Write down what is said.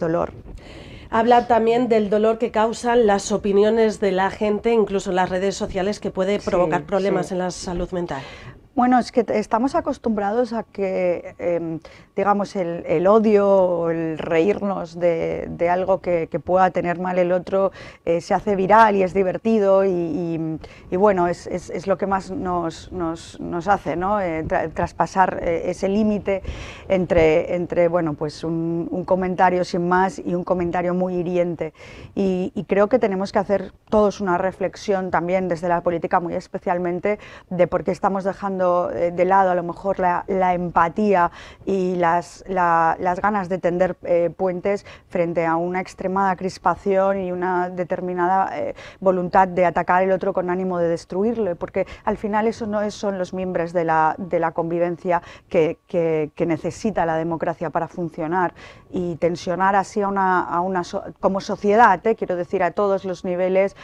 dolor. Habla también del dolor que causan las opiniones de la gente, incluso las redes sociales, que puede provocar problemas en la salud mental. Bueno, es que estamos acostumbrados a que, em, digamos, el, odio odio, el reírnos de, algo que, pueda tener mal el otro, eh, se hace viral y es divertido y, bueno, es, lo que más nos, hace, ¿no? Eh, traspasar eh, ese límite entre, entre, bueno, pues un, comentario sin más y un comentario muy hiriente. y creo que tenemos que hacer todos una reflexión también desde la política, muy especialmente, de por qué estamos dejando eh, de lado a lo mejor la, empatía y las, ganas de tender eh, puentes frente a una extremada crispación y una determinada eh, voluntad de atacar el otro con ánimo de destruirlo, porque al final eso no es, son los miembros de la, convivencia que, necesita la democracia para funcionar y tensionar así a una, como sociedad, quiero decir, a todos los niveles